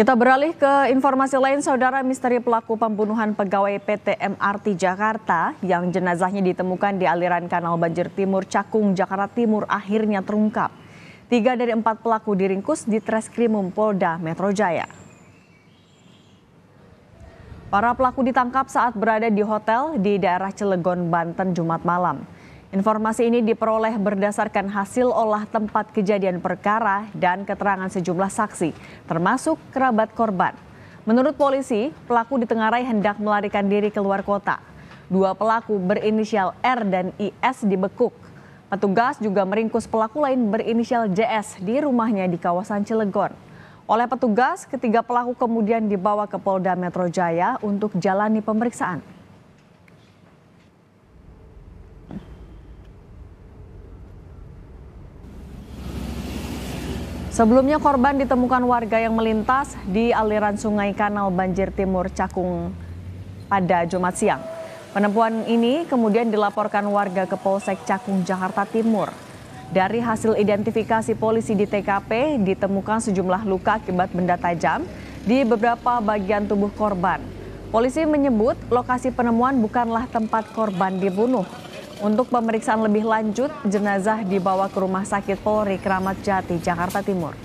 Kita beralih ke informasi lain, saudara misteri pelaku pembunuhan pegawai PT MRT Jakarta yang jenazahnya ditemukan di aliran kanal banjir timur Cakung, Jakarta Timur akhirnya terungkap. Tiga dari empat pelaku diringkus di Treskrimum Polda Metro Jaya. Para pelaku ditangkap saat berada di hotel di daerah Cilegon, Banten Jumat malam. Informasi ini diperoleh berdasarkan hasil olah tempat kejadian perkara dan keterangan sejumlah saksi, termasuk kerabat korban. Menurut polisi, pelaku ditengarai hendak melarikan diri keluar kota. Dua pelaku berinisial R dan IS dibekuk. Petugas juga meringkus pelaku lain berinisial JS di rumahnya di kawasan Cilegon. Oleh petugas, ketiga pelaku kemudian dibawa ke Polda Metro Jaya untuk jalani pemeriksaan. Sebelumnya korban ditemukan warga yang melintas di aliran sungai Kanal Banjir Timur Cakung pada Jumat siang. Penemuan ini kemudian dilaporkan warga ke Polsek Cakung Jakarta Timur. Dari hasil identifikasi polisi di TKP ditemukan sejumlah luka akibat benda tajam di beberapa bagian tubuh korban. Polisi menyebut lokasi penemuan bukanlah tempat korban dibunuh, untuk pemeriksaan lebih lanjut, jenazah dibawa ke Rumah Sakit Polri Kramat Jati, Jakarta Timur.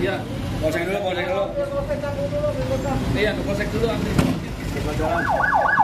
Iya, polsek dulu, polsek dulu. Iya, polsek dulu.